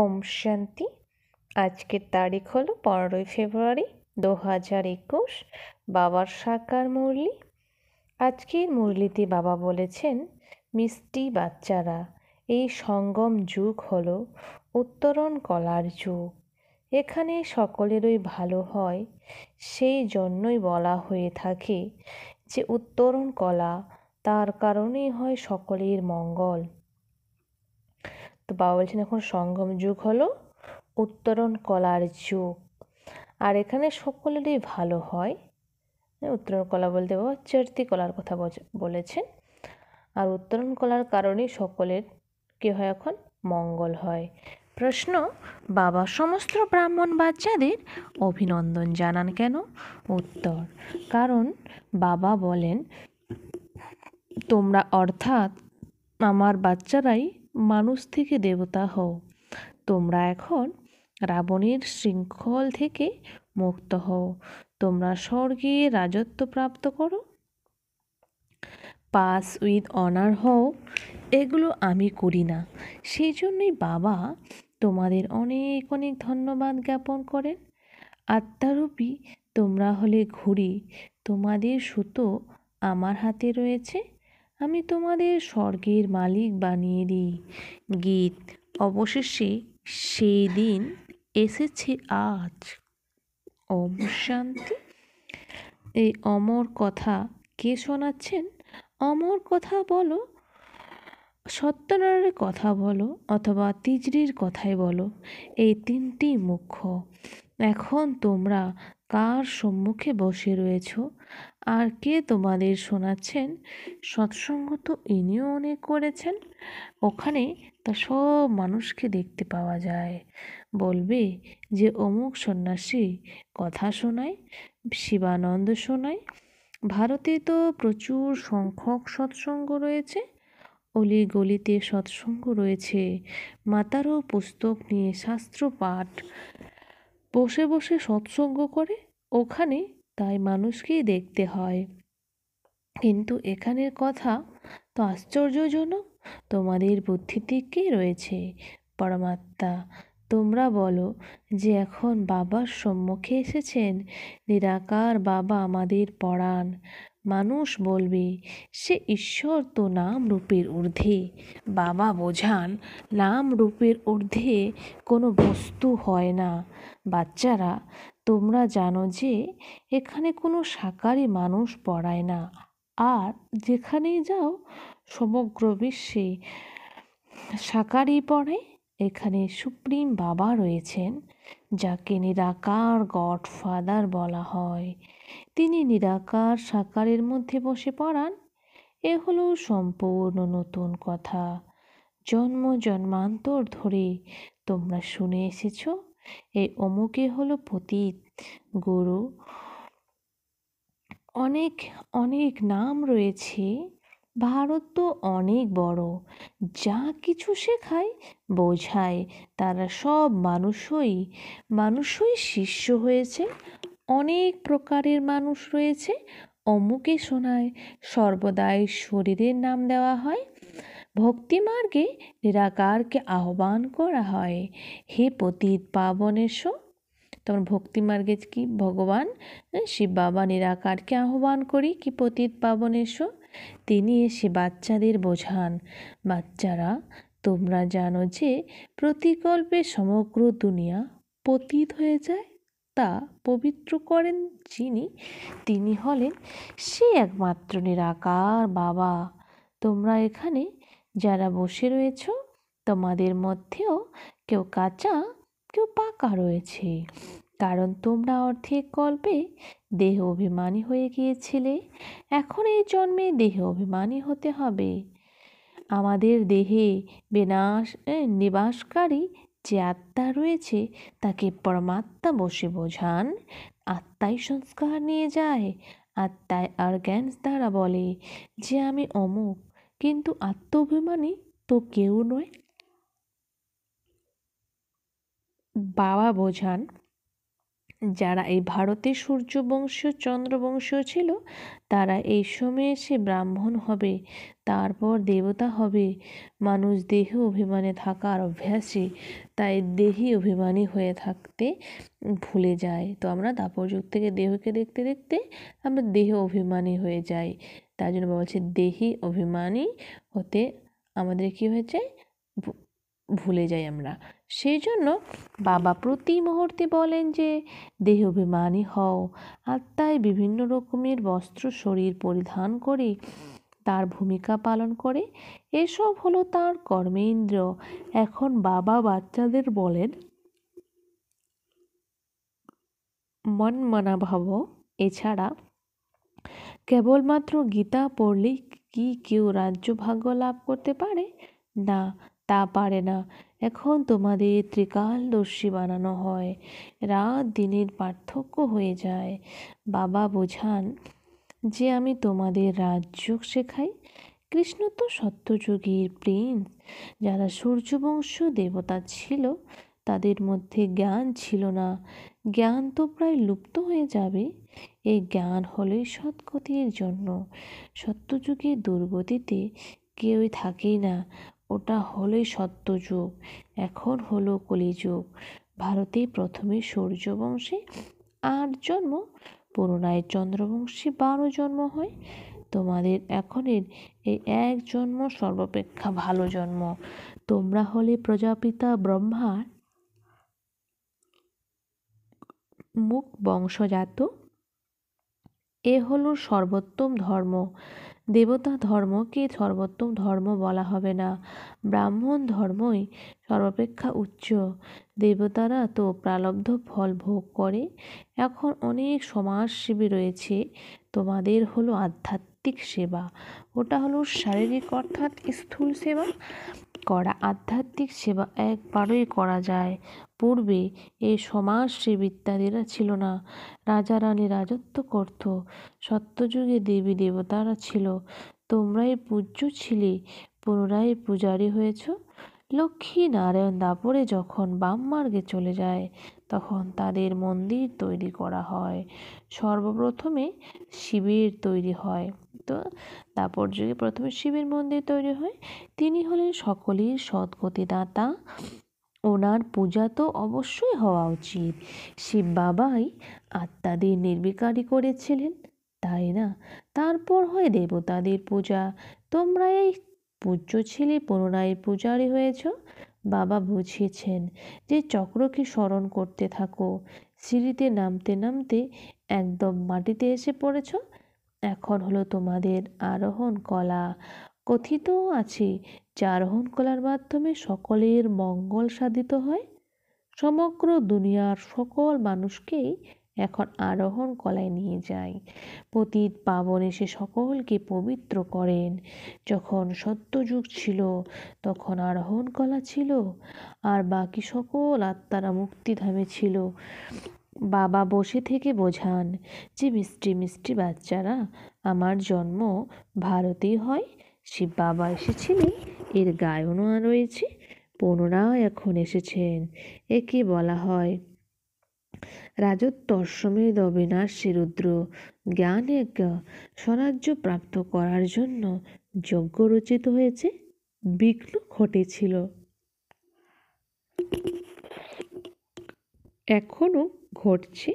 ওম শান্তি আজকের তারিখ হলো পনেরোই ফেব্রুয়ারি দু হাজার একুশ বাবার সাকার মুরলি আজকের মুরলিতে বাবা বলেছেন মিষ্টি বাচ্চারা এই সঙ্গম যুগ হলো উত্তরণ কলার যুগ এখানে সকলেরই ভালো হয় সেই জন্যই বলা হয়ে থাকে যে উত্তরণ কলা তার কারণেই হয় সকলের মঙ্গল তো বাবা বলছেন এখন সঙ্গম যুগ হলো উত্তরণ কলার যুগ আর এখানে সকলেরই ভালো হয় হ্যাঁ, উত্তরণ কলা বলতে বাবা চর্তি কলার কথা বলেছেন আর উত্তরণ কলার কারণেই সকলের কী হয় এখন মঙ্গল হয় প্রশ্ন বাবা সমস্ত ব্রাহ্মণ বাচ্চাদের অভিনন্দন জানান কেন উত্তর কারণ বাবা বলেন তোমরা অর্থাৎ আমার বাচ্চারাই মানুষ থেকে দেবতা হও তোমরা এখন রাবণের শৃঙ্খল থেকে মুক্ত হও তোমরা স্বর্গে রাজত্ব প্রাপ্ত করো পাস উইথ অনার হও এগুলো আমি করি না সেই জন্যই বাবা তোমাদের অনেক অনেক ধন্যবাদ জ্ঞাপন করেন আত্মারূপী তোমরা হলে ঘুরি তোমাদের সুতো আমার হাতে রয়েছে আমি তোমাদের স্বর্গের মালিক বানিয়ে দিই গীত অবশেষে সেই দিন এসেছে আজ ওম শান্তি এই অমর কথা কে শোনাচ্ছেন অমর কথা বলো সত্যনারায়ণের কথা বলো অথবা তিজড়ির কথাই বলো এই তিনটি মুখ্য এখন তোমরা কার সম্মুখে বসে রয়েছো আর কে তোমাদের শোনাচ্ছেন সৎসঙ্গ তো ইনিও অনেক করেছেন ওখানে তা সব মানুষকে দেখতে পাওয়া যায় বলবে যে অমুক সন্ন্যাসী কথা শোনায় শিবানন্দ শোনায় ভারতে তো প্রচুর সংখ্যক সৎসঙ্গ রয়েছে অলি গলিতে সৎসঙ্গ রয়েছে মাতারও পুস্তক নিয়ে শাস্ত্র পাঠ বসে বসে সৎসঙ্গ করে ওখানে তাই মানুষকেই দেখতে হয় কিন্তু এখানের কথা তো আশ্চর্যজনক তোমাদের বুদ্ধিতে কে রয়েছে পরমাত্মা তোমরা বলো যে এখন বাবার সম্মুখে এসেছেন নিরাকার বাবা আমাদের পড়ান মানুষ বলবে সে ঈশ্বর তো নাম রূপের ঊর্ধ্বে বাবা বোঝান নাম রূপের ঊর্ধ্বে কোনো বস্তু হয় না বাচ্চারা তোমরা জানো যে এখানে কোনো শাকাহারী মানুষ পড়ায় না আর যেখানেই যাও সমগ্র বিশ্বে শাকারি পড়ে এখানে সুপ্রিম বাবা রয়েছেন যাকে নিরাকার গডফাদার বলা হয় তিনি নিরাকার সাকারের মধ্যে বসে পড়ান এ হলো সম্পূর্ণ নতুন কথা জন্ম জন্মান্তর ধরে তোমরা শুনে এসেছো এই অমুকে হলো পতীত গুরু অনেক অনেক নাম রয়েছে ভারত তো অনেক বড় যা কিছু শেখায় বোঝায় তারা সব মানুষই মানুষই শিষ্য হয়েছে অনেক প্রকারের মানুষ রয়েছে অমুকে শোনায় সর্বদাই শরীরের নাম দেওয়া হয় ভক্তিমার্গে নিরাকারকে আহ্বান করা হয় হে পতীত পাবন এসো তোমার ভক্তিমার্গে কি ভগবান শিব বাবা নিরাকারকে আহ্বান করি কি পতীত পাবন এসো তিনি এসে বাচ্চাদের বোঝান বাচ্চারা তোমরা জানো যে প্রতিকল্পে সমগ্র দুনিয়া পতিত হয়ে যায় তা পবিত্র করেন যিনি তিনি হলেন সে একমাত্র নিরাকার বাবা তোমরা এখানে যারা বসে রয়েছ তোমাদের মধ্যেও কেউ কাঁচা কেউ পাকা রয়েছে কারণ তোমরা অর্ধেক গল্পে দেহ অভিমানী হয়ে গিয়েছিলে এখন এই জন্মে দেহ অভিমানী হতে হবে আমাদের দেহে বিনাশ নিবাসকারী যে আত্মা রয়েছে তাকে পরমাত্মা বসে বোঝান আত্মাই সংস্কার নিয়ে যায় আত্মায় আর জ্ঞান দ্বারা বলে যে আমি অমুক কিন্তু আত্মাভিমানী তো কেউ নয় বাবা বোঝান যারা এই ভারতে সূর্যবংশীয় চন্দ্রবংশীয় ছিল তারা এই সময়ে এসে ব্রাহ্মণ হবে তারপর দেবতা হবে মানুষ দেহ অভিমানে থাকার অভ্যাসে তাই দেহি অভিমানী হয়ে থাকতে ভুলে যায় তো আমরা যুগ থেকে দেহকে দেখতে দেখতে আমরা দেহ অভিমানী হয়ে যাই তার জন্য বলছে দেহি অভিমানী হতে আমাদের কি হয়েছে ভুলে যাই আমরা সেই জন্য বাবা প্রতি মুহূর্তে বলেন যে দেহ অভিমানী হও আত্মায় বিভিন্ন রকমের বস্ত্র শরীর পরিধান করে তার ভূমিকা পালন করে এসব হলো তার কর্মেন্দ্র এখন বাবা বাচ্চাদের বলেন মন মনাভাব এছাড়া কেবলমাত্র গীতা পড়লেই কি কেউ রাজ্য ভাগ্য লাভ করতে পারে না তা পারে না এখন তোমাদের ত্রিকালদর্শী বানানো হয় রাত দিনের পার্থক্য হয়ে যায় বাবা বোঝান যে আমি তোমাদের রাজ্য শেখাই কৃষ্ণ তো সত্যযুগীর প্রিন্স যারা সূর্যবংশ দেবতা ছিল তাদের মধ্যে জ্ঞান ছিল না জ্ঞান তো প্রায় লুপ্ত হয়ে যাবে এই জ্ঞান হলেই সৎগতির জন্য সত্যযুগে দুর্গতিতে কেউই থাকেই না ওটা হলোই সত্যযুগ এখন হলো কলিযুগ ভারতে প্রথমে সূর্যবংশে আট জন্ম পুনরায় চন্দ্রবংশে বারো জন্ম হয় তোমাদের এখনের এই এক জন্ম সর্বাপেক্ষা ভালো জন্ম তোমরা হলে প্রজাপিতা ব্রহ্মার মুখ বংশজাত এ হলো সর্বোত্তম ধর্ম দেবতা ধর্মকে সর্বোত্তম ধর্ম বলা হবে না ব্রাহ্মণ ধর্মই সর্বাপেক্ষা উচ্চ দেবতারা তো প্রালব্ধ ফল ভোগ করে এখন অনেক সমাজসেবী রয়েছে তোমাদের হলো আধ্যাত্মিক সেবা ওটা হলো শারীরিক অর্থাৎ স্থূল সেবা করা আধ্যাত্মিক সেবা একবারই করা যায় পূর্বে এ সমাজ ইত্যাদিরা ছিল না রাজা রানী রাজত্ব করত সত্যযুগে দেবী দেবতারা ছিল তোমরাই পূজ্য ছিলে পুনরায় পূজারি হয়েছ লক্ষ্মী নারায়ণ দাপরে যখন মার্গে চলে যায় তখন তাদের মন্দির তৈরি করা হয় সর্বপ্রথমে শিবের তৈরি হয় তো দাপর যুগে প্রথমে শিবের মন্দির তৈরি হয় তিনি হলেন সকলের সৎগতিদাতা ওনার পূজা তো অবশ্যই হওয়া উচিত শিব বাবাই আত্মাদের নির্বিকারী করেছিলেন তাই না তারপর হয় দেবতাদের পূজা তোমরা এই পূজ্য ছেলে পুনরায় পূজারি হয়েছ বাবা বুঝিয়েছেন যে চক্রকে স্মরণ করতে থাকো সিঁড়িতে নামতে নামতে একদম মাটিতে এসে পড়েছ এখন হলো তোমাদের আরোহণ কলা কথিত আছে যে আরোহণ মাধ্যমে সকলের মঙ্গল সাধিত হয় সমগ্র দুনিয়ার সকল মানুষকেই এখন আরোহণ কলায় নিয়ে যায় পতীত পাবন এসে সকলকে পবিত্র করেন যখন সত্যযুগ ছিল তখন আরোহণ কলা ছিল আর বাকি সকল আত্মারা মুক্তিধামে ছিল বাবা বসে থেকে বোঝান যে মিষ্টি মিষ্টি বাচ্চারা আমার জন্ম ভারতেই হয় সে বাবা এসেছিলেন এর গায়নও রয়েছে পুনরায় এখন এসেছেন একে বলা হয় রাজত্ব না অবিনাশী রুদ্র এক স্বরাজ্য প্রাপ্ত করার জন্য যজ্ঞ রচিত হয়েছে বিঘ্ন ঘটেছিল এখনো ঘটছে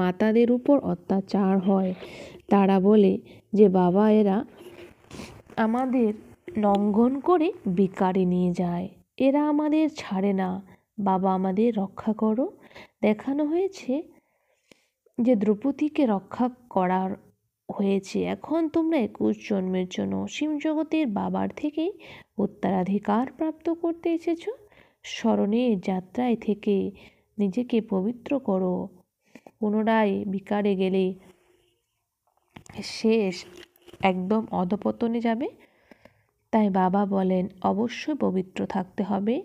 মাতাদের উপর অত্যাচার হয় তারা বলে যে বাবা এরা আমাদের লঙ্ঘন করে বিকারে নিয়ে যায় এরা আমাদের ছাড়ে না বাবা আমাদের রক্ষা করো দেখানো হয়েছে যে দ্রৌপদীকে রক্ষা করার হয়েছে এখন তোমরা একুশ জন্মের জন্য অসীম জগতের বাবার থেকেই উত্তরাধিকার প্রাপ্ত করতে এসেছ স্মরণে যাত্রায় থেকে নিজেকে পবিত্র করো পুনরায় বিকারে গেলে শেষ একদম অধপতনে যাবে তাই বাবা বলেন অবশ্যই পবিত্র থাকতে হবে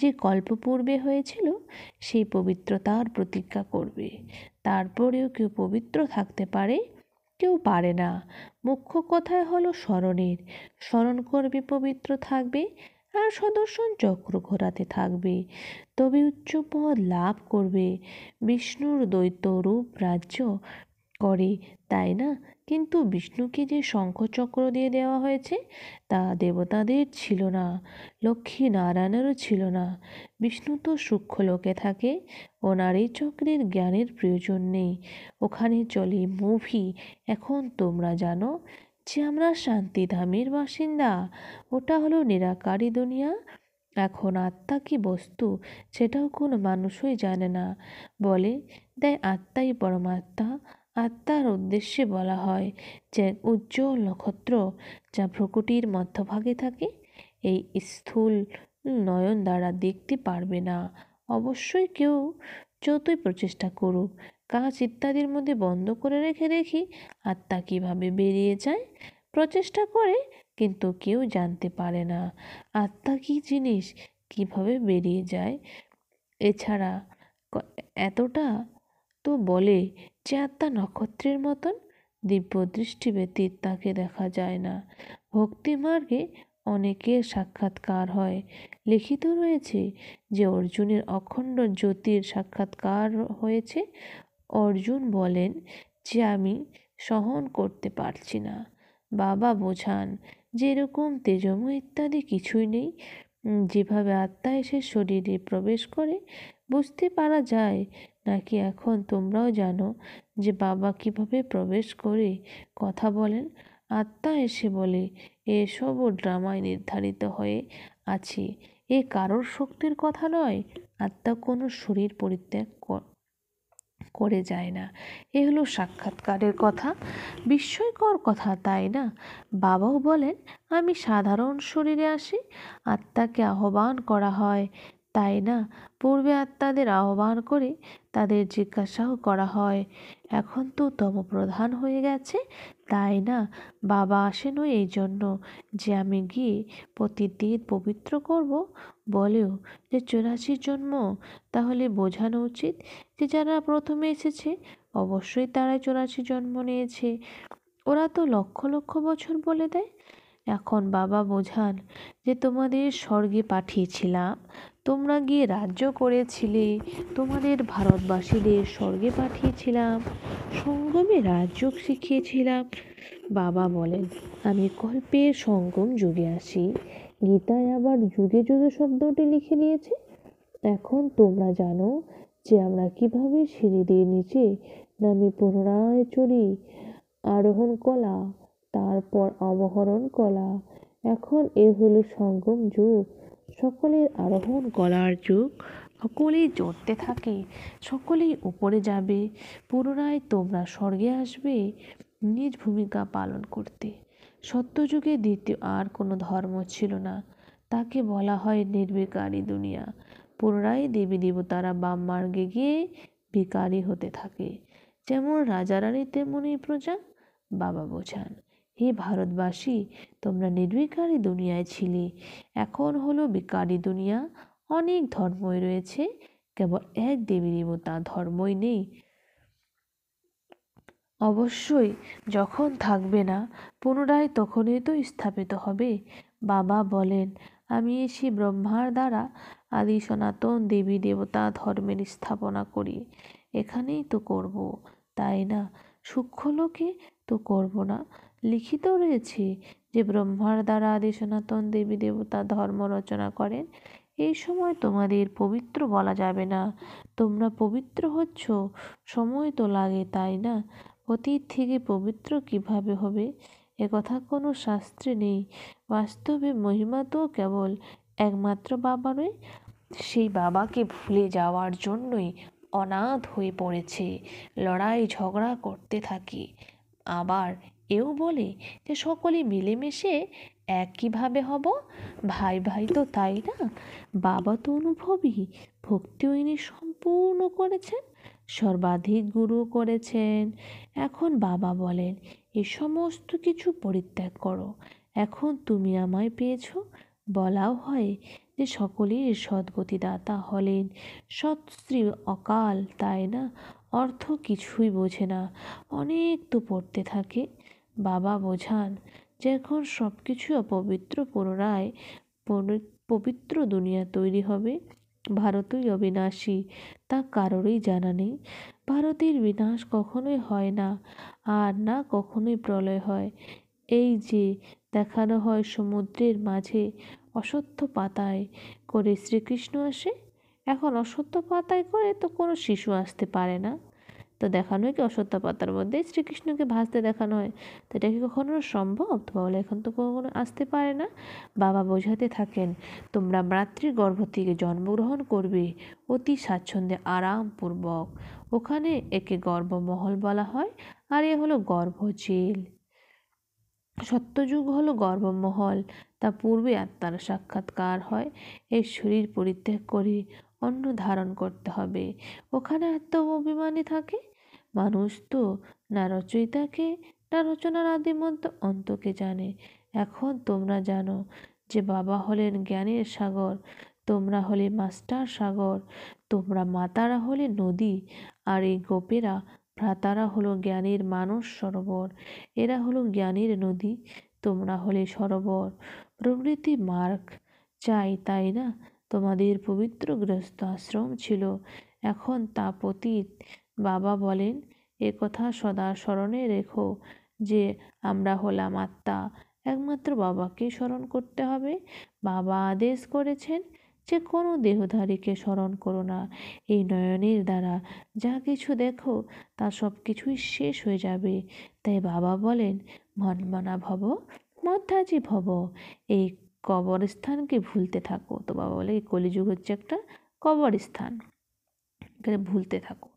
যে কল্প পূর্বে হয়েছিল সেই পবিত্রতার প্রতিজ্ঞা করবে তারপরেও কেউ পবিত্র থাকতে পারে কেউ পারে না মুখ্য কথায় হলো স্মরণের স্মরণ করবে পবিত্র থাকবে আর সদর্শন চক্র ঘোরাতে থাকবে তবে উচ্চ পদ লাভ করবে বিষ্ণুর দ্বৈত রূপ রাজ্য করে তাই না কিন্তু বিষ্ণুকে যে শঙ্খচক্র দিয়ে দেওয়া হয়েছে তা দেবতাদের ছিল না লক্ষ্মী নারায়ণেরও ছিল না বিষ্ণু তো সূক্ষ্ম লোকে থাকে ওনার এই চক্রের জ্ঞানের প্রয়োজন নেই ওখানে চলে মুভি এখন তোমরা জানো যে আমরা শান্তিধামের বাসিন্দা ওটা হলো নিরাকারী দুনিয়া এখন আত্মা কি বস্তু সেটাও কোনো মানুষই জানে না বলে তাই আত্মাই পরমাত্মা আত্মার উদ্দেশ্যে বলা হয় যে উজ্জ্বল নক্ষত্র যা ভ্রকুটির মধ্যভাগে থাকে এই স্থূল নয়ন দ্বারা দেখতে পারবে না অবশ্যই কেউ যতই প্রচেষ্টা করুক কাজ ইত্যাদির মধ্যে বন্ধ করে রেখে দেখি আত্মা কীভাবে বেরিয়ে যায় প্রচেষ্টা করে কিন্তু কেউ জানতে পারে না আত্মা কী জিনিস কিভাবে বেরিয়ে যায় এছাড়া এতটা তো বলে যে আত্মা নক্ষত্রের মতন দিব্য দৃষ্টি ব্যতীত তাকে দেখা যায় না ভক্তিমার্গে অনেকের সাক্ষাৎকার হয় লিখিত রয়েছে যে অর্জুনের অখণ্ড জ্যোতির সাক্ষাৎকার হয়েছে অর্জুন বলেন যে আমি সহন করতে পারছি না বাবা বোঝান যেরকম তেজময় ইত্যাদি কিছুই নেই যেভাবে আত্মা এসে শরীরে প্রবেশ করে বুঝতে পারা যায় নাকি এখন তোমরাও জানো যে বাবা কিভাবে প্রবেশ করে কথা বলেন আত্মা এসে বলে এসবও ড্রামায় নির্ধারিত হয়ে আছে এ কারোর শক্তির কথা নয় আত্মা কোনো শরীর পরিত্যাগ করে যায় না এ হলো সাক্ষাৎকারের কথা বিস্ময়কর কথা তাই না বাবাও বলেন আমি সাধারণ শরীরে আসি আত্মাকে আহ্বান করা হয় তাই না পূর্বে আত্মাদের আহ্বান করে তাদের জিজ্ঞাসাও করা হয় এখন তো তমপ্রধান হয়ে গেছে তাই না বাবা আসেনও এই জন্য যে আমি গিয়ে প্রতিদিন পবিত্র করব বলেও যে চুরাশির জন্ম তাহলে বোঝানো উচিত যে যারা প্রথমে এসেছে অবশ্যই তারাই চুরাশি জন্ম নিয়েছে ওরা তো লক্ষ লক্ষ বছর বলে দেয় এখন বাবা বোঝান যে তোমাদের স্বর্গে পাঠিয়েছিলাম তোমরা গিয়ে রাজ্য করেছিলে তোমাদের ভারতবাসীদের স্বর্গে পাঠিয়েছিলাম সঙ্গমে রাজ্য শিখিয়েছিলাম বাবা বলেন আমি কল্পের সঙ্গম যুগে আসি গীতায় আবার যুগে যুগে শব্দটি লিখে নিয়েছে এখন তোমরা জানো যে আমরা কিভাবে সিঁড়ি দিয়ে নিচে নামি পুনরায় চড়ি আরোহণ কলা তারপর অবহরণ কলা এখন এ হলো সঙ্গম যুগ সকলের আরোহণ গলার যুগ সকলেই চড়তে থাকে সকলেই উপরে যাবে পুনরায় তোমরা স্বর্গে আসবে নিজ ভূমিকা পালন করতে সত্যযুগে দ্বিতীয় আর কোনো ধর্ম ছিল না তাকে বলা হয় নির্বিকারী দুনিয়া পুনরায় দেবী দেবতারা বাম মার্গে গিয়ে বিকারী হতে থাকে যেমন রাজারানী তেমনই প্রজা বাবা বোঝান হে ভারতবাসী তোমরা নির্বিকারী দুনিয়ায় ছিলে এখন হলো বিকারী দুনিয়া অনেক ধর্মই রয়েছে কেবল এক দেবী দেবতা ধর্মই নেই অবশ্যই যখন থাকবে না পুনরায় তখনই তো স্থাপিত হবে বাবা বলেন আমি এসে ব্রহ্মার দ্বারা আদি সনাতন দেবী দেবতা ধর্মের স্থাপনা করি এখানেই তো করব তাই না সূক্ষ্মলোকে তো করব না লিখিত রয়েছে যে ব্রহ্মার দ্বারা আদি সনাতন দেবী দেবতা ধর্ম রচনা করেন এই সময় তোমাদের পবিত্র বলা যাবে না তোমরা পবিত্র হচ্ছ সময় তো লাগে তাই না অতীত থেকে পবিত্র কিভাবে হবে একথা কোনো শাস্ত্রে নেই বাস্তবে মহিমা তো কেবল একমাত্র বাবারই সেই বাবাকে ভুলে যাওয়ার জন্যই অনাথ হয়ে পড়েছে লড়াই ঝগড়া করতে থাকি আবার এও বলে যে সকলে মিলেমিশে একইভাবে হব ভাই ভাই তো তাই না বাবা তো অনুভবী ভক্তিও ইনি সম্পূর্ণ করেছেন সর্বাধিক গুরু করেছেন এখন বাবা বলেন এ সমস্ত কিছু পরিত্যাগ করো এখন তুমি আমায় পেয়েছ বলাও হয় যে সকলেই সদ্গতিদাতা হলেন সৎশ্রী অকাল তাই না অর্থ কিছুই বোঝে না অনেক তো পড়তে থাকে বাবা বোঝান যে এখন সব কিছু অপবিত্র পুনরায় পবিত্র দুনিয়া তৈরি হবে ভারতই অবিনাশী তা কারোরই জানা নেই ভারতের বিনাশ কখনোই হয় না আর না কখনোই প্রলয় হয় এই যে দেখানো হয় সমুদ্রের মাঝে অসত্য পাতায় করে শ্রীকৃষ্ণ আসে এখন অসত্য পাতায় করে তো কোনো শিশু আসতে পারে না তো দেখানো হয় কি অশ্বত্থ পাতার মধ্যে শ্রীকৃষ্ণকে ভাসতে দেখানো হয় তো এটা কি কখনো সম্ভব তো বলে এখন তো কখনো আসতে পারে না বাবা বোঝাতে থাকেন তোমরা গর্ভ থেকে জন্মগ্রহণ করবে অতি স্বাচ্ছন্দ্যে আরামপূর্বক ওখানে একে গর্ভমহল বলা হয় আর এ হলো গর্ভজেল সত্যযুগ হলো গর্ভমহল তা পূর্বে আত্মার সাক্ষাৎকার হয় এই শরীর পরিত্যাগ করে অন্ন ধারণ করতে হবে ওখানে এত অভিমানী থাকে মানুষ তো না রচয়িতাকে না রচনার আদিমন্ত অন্তকে জানে এখন তোমরা জানো যে বাবা হলেন জ্ঞানের সাগর তোমরা হলে মাস্টার সাগর তোমরা মাতারা হলে নদী আর এই গোপেরা ভ্রাতারা হলো জ্ঞানের মানুষ সরোবর এরা হলো জ্ঞানের নদী তোমরা হলে সরোবর প্রভৃতি মার্ক চাই তাই না তোমাদের পবিত্র গৃহস্থ আশ্রম ছিল এখন তা পতীত বাবা বলেন এ কথা সদা স্মরণে রেখো যে আমরা হলাম আত্মা একমাত্র বাবাকে স্মরণ করতে হবে বাবা আদেশ করেছেন যে কোনো দেহধারীকে স্মরণ করো না এই নয়নের দ্বারা যা কিছু দেখো তা সব কিছুই শেষ হয়ে যাবে তাই বাবা বলেন মনমনা ভব মধ্যাজি ভব এই কবরস্থানকে ভুলতে থাকো তো বাবা বলে কলিযুগ হচ্ছে একটা কবরস্থান এখানে ভুলতে থাকো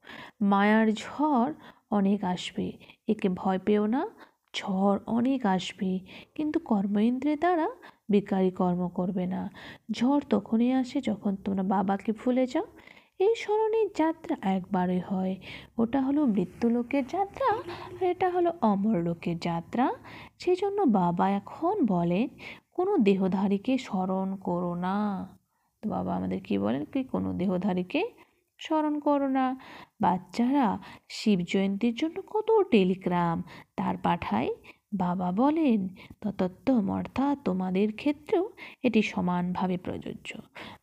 মায়ার ঝড় অনেক আসবে একে ভয় পেও না ঝড় অনেক আসবে কিন্তু কর্মেন্দ্রের দ্বারা বেকারি কর্ম করবে না ঝড় তখনই আসে যখন তোমরা বাবাকে ভুলে যাও এই স্মরণের যাত্রা একবারে হয় ওটা হলো মৃত্যুলোকের যাত্রা আর এটা হলো অমরলোকের যাত্রা সেই জন্য বাবা এখন বলেন কোনো দেহধারীকে স্মরণ করো না তো বাবা আমাদের কি বলেন কি কোনো দেহধারীকে স্মরণ করো না বাচ্চারা শিব জয়ন্তীর জন্য কত টেলিগ্রাম তার পাঠায় বাবা বলেন ততত্ত্বম অর্থাৎ তোমাদের ক্ষেত্রেও এটি সমানভাবে প্রযোজ্য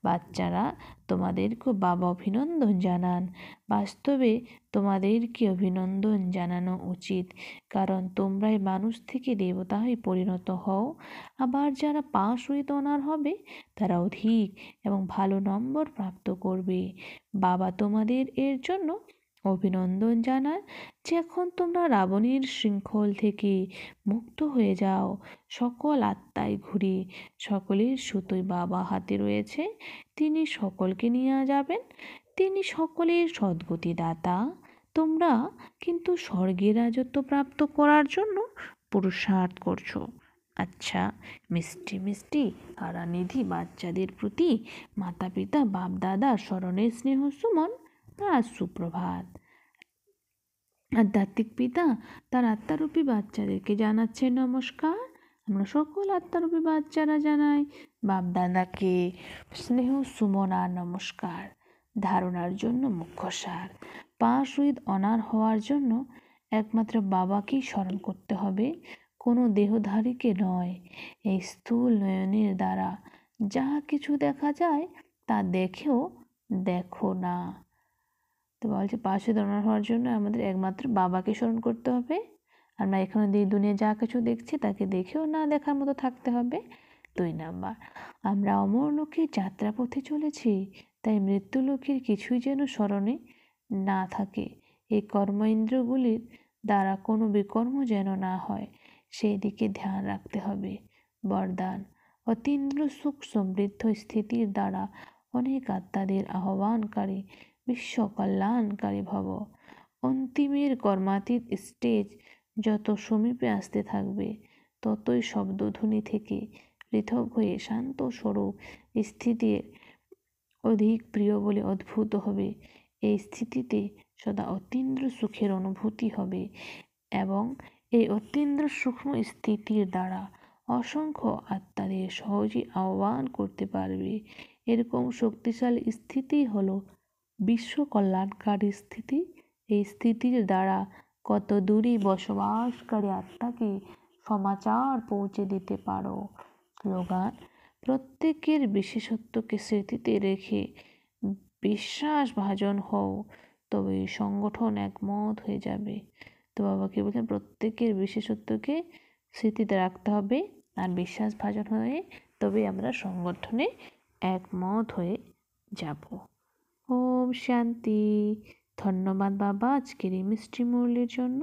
বাচ্চারা তোমাদেরকে বাবা অভিনন্দন জানান বাস্তবে তোমাদেরকে অভিনন্দন জানানো উচিত কারণ তোমরাই মানুষ থেকে দেবতা হয়ে পরিণত হও আবার যারা পাশ হয়ে তোনার হবে তারা অধিক এবং ভালো নম্বর প্রাপ্ত করবে বাবা তোমাদের এর জন্য অভিনন্দন জানান যে এখন তোমরা রাবণের শৃঙ্খল থেকে মুক্ত হয়ে যাও সকল আত্মায় ঘুরে সকলের সুতোই বাবা হাতে রয়েছে তিনি সকলকে নিয়ে যাবেন তিনি সকলের সদ্গতি দাতা তোমরা কিন্তু স্বর্গের রাজত্ব প্রাপ্ত করার জন্য পুরুষার্থ করছো আচ্ছা মিষ্টি মিষ্টি আরানিধি বাচ্চাদের প্রতি মাতা পিতা বাপ দাদা স্মরণের স্নেহ সুমন তার সুপ্রভাত আধ্যাত্মিক পিতা তার আত্মারূপী বাচ্চাদেরকে জানাচ্ছে নমস্কার আমরা সকল আত্মারূপী বাচ্চারা জানাই বাপদাদাকে স্নেহ সুমনা নমস্কার ধারণার জন্য মুখ্য সার পাশ উইদ অনার হওয়ার জন্য একমাত্র বাবাকেই স্মরণ করতে হবে কোনো দেহধারীকে নয় এই স্থূল নয়নের দ্বারা যা কিছু দেখা যায় তা দেখেও দেখো না তো বলছে পাশে দাঁড়ানো হওয়ার জন্য আমাদের একমাত্র বাবাকে স্মরণ করতে হবে আমরা এখানে দিয়ে দুনিয়া যা কিছু দেখছি তাকে দেখেও না দেখার মতো থাকতে হবে দুই নাম্বার আমরা অমর লোকের যাত্রাপথে চলেছি তাই মৃত্যু লোকের কিছুই যেন স্মরণে না থাকে এই কর্ম ইন্দ্রগুলির দ্বারা কোনো বিকর্ম যেন না হয় সেই দিকে ধ্যান রাখতে হবে বরদান অতীন্দ্র সুখ সমৃদ্ধ স্থিতির দ্বারা অনেক আত্মাদের আহ্বানকারী বিশ্বকল্যাণকারী ভব অন্তিমের কর্মাতীত স্টেজ যত সমীপে আসতে থাকবে ততই শব্দধ্বনি থেকে পৃথক হয়ে শান্ত স্বরূপ স্থিতির অধিক প্রিয় বলে অদ্ভুত হবে এই স্থিতিতে সদা অতীন্দ্র সুখের অনুভূতি হবে এবং এই অতীন্দ্র সূক্ষ্ম স্থিতির দ্বারা অসংখ্য আত্মাদের সহজে আহ্বান করতে পারবে এরকম শক্তিশালী স্থিতি হলো বিশ্ব কল্যাণকারী স্থিতি এই স্থিতির দ্বারা কত দূরে বসবাসকারী আত্মাকে সমাচার পৌঁছে দিতে পারো লোগান প্রত্যেকের বিশেষত্বকে স্মৃতিতে রেখে বিশ্বাসভাজন হও তবে সংগঠন একমত হয়ে যাবে তো বাবাকে বলছেন প্রত্যেকের বিশেষত্বকে স্মৃতিতে রাখতে হবে আর বিশ্বাসভাজন হয়ে তবে আমরা সংগঠনে একমত হয়ে যাব ওম শান্তি ধন্যবাদ বাবা আজকের এই মিষ্টি মুরলির জন্য